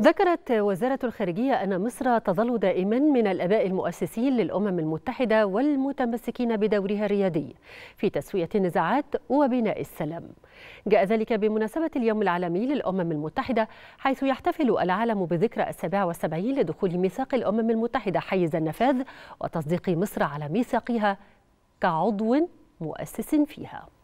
ذكرت وزارة الخارجية أن مصر تظل دائما من الآباء المؤسسين للأمم المتحدة والمتمسكين بدورها الريادي في تسوية النزاعات وبناء السلام. جاء ذلك بمناسبة اليوم العالمي للأمم المتحدة حيث يحتفل العالم بذكرى السابع والسبعين لدخول ميثاق الأمم المتحدة حيز النفاذ وتصديق مصر على ميثاقها كعضو مؤسس فيها.